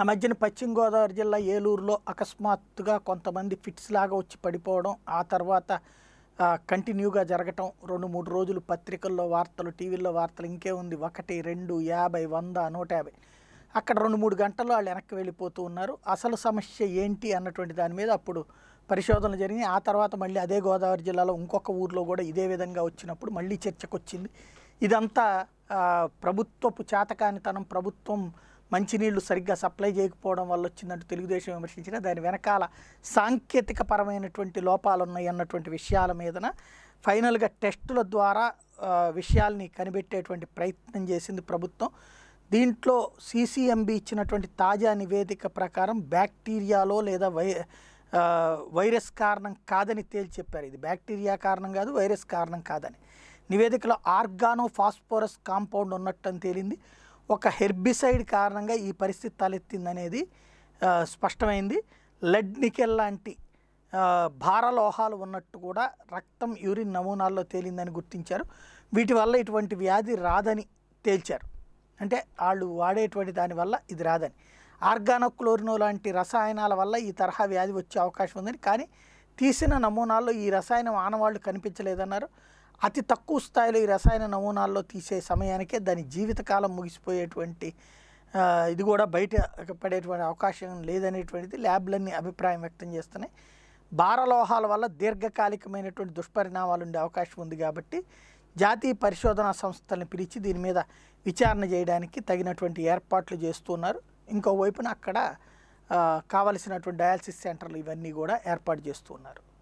ఆ మధ్యన పశ్చిమ గోదావరి జిల్లా ఏలూరులో అకస్మాత్తుగా కొంతమంది ఫిట్స్ లాగా వచ్చి పడిపోవడం ఆ తర్వాత కంటిన్యూగా జరగటం రెండు మూడు రోజులు పత్రికల్లో వార్తలు టీవీల్లో వార్తలు ఇంకే ఉంది ఒకటి రెండు యాభై వంద నూట యాభై అక్కడ రెండు మూడు గంటల్లో వాళ్ళు వెనక్కి వెళ్ళిపోతూ ఉన్నారు అసలు సమస్య ఏంటి అన్నటువంటి దాని మీద అప్పుడు పరిశోధనలు జరిగి ఆ తర్వాత మళ్ళీ అదే గోదావరి జిల్లాలో ఇంకొక ఊర్లో కూడా ఇదే విధంగా వచ్చినప్పుడు మళ్ళీ చర్చకు వచ్చింది ఇదంతా ప్రభుత్వపు చేతకానితనం ప్రభుత్వం మంచినీళ్లు సరిగ్గా సప్లై చేయకపోవడం వల్ల వచ్చిందంటూ తెలుగుదేశం విమర్శించిన దాని వెనకాల సాంకేతిక పరమైనటువంటి లోపాలు ఉన్నాయి అన్నటువంటి విషయాల మీదన ఫైనల్గా టెస్టుల ద్వారా విషయాల్ని కనిపెట్టేటువంటి ప్రయత్నం చేసింది ప్రభుత్వం దీంట్లో సిసిఎంబి ఇచ్చినటువంటి తాజా నివేదిక ప్రకారం బ్యాక్టీరియాలో లేదా వై వైరస్ కారణం కాదని తేల్చి చెప్పారు ఇది బ్యాక్టీరియా కారణం కాదు వైరస్ కారణం కాదని నివేదికలో ఆర్గానో ఫాస్ఫోరస్ కాంపౌండ్ ఉన్నట్టు అని తేలింది ఒక హెర్బిసైడ్ కారణంగా ఈ పరిస్థితి తలెత్తిందనేది స్పష్టమైంది లెడ్ నికెల్ లాంటి భారలోహాలు ఉన్నట్టు కూడా రక్తం యూరిన్ నమూనాల్లో తేలిందని గుర్తించారు వీటి వల్ల ఇటువంటి వ్యాధి రాదని తేల్చారు అంటే వాళ్ళు వాడేటువంటి దానివల్ల ఇది రాదని ఆర్గానోక్లోరినో లాంటి రసాయనాల వల్ల ఈ తరహా వ్యాధి వచ్చే అవకాశం ఉందని కానీ తీసిన నమూనాల్లో ఈ రసాయనం ఆనవాళ్ళు కనిపించలేదన్నారు అతి తక్కువ స్థాయిలో ఈ రసాయన నమూనాల్లో తీసే సమయానికే దాని జీవితకాలం ముగిసిపోయేటువంటి ఇది కూడా బయట పడేటువంటి అవకాశం లేదనేటువంటిది ల్యాబ్లన్నీ అభిప్రాయం వ్యక్తం చేస్తున్నాయి భారలోహాల వల్ల దీర్ఘకాలికమైనటువంటి దుష్పరిణామాలు ఉండే అవకాశం ఉంది కాబట్టి జాతీయ పరిశోధనా సంస్థలను పిలిచి దీని మీద విచారణ చేయడానికి తగినటువంటి ఏర్పాట్లు చేస్తున్నారు ఇంకోవైపున అక్కడ కావలసినటువంటి డయాలసిస్ సెంటర్లు ఇవన్నీ కూడా ఏర్పాటు చేస్తున్నారు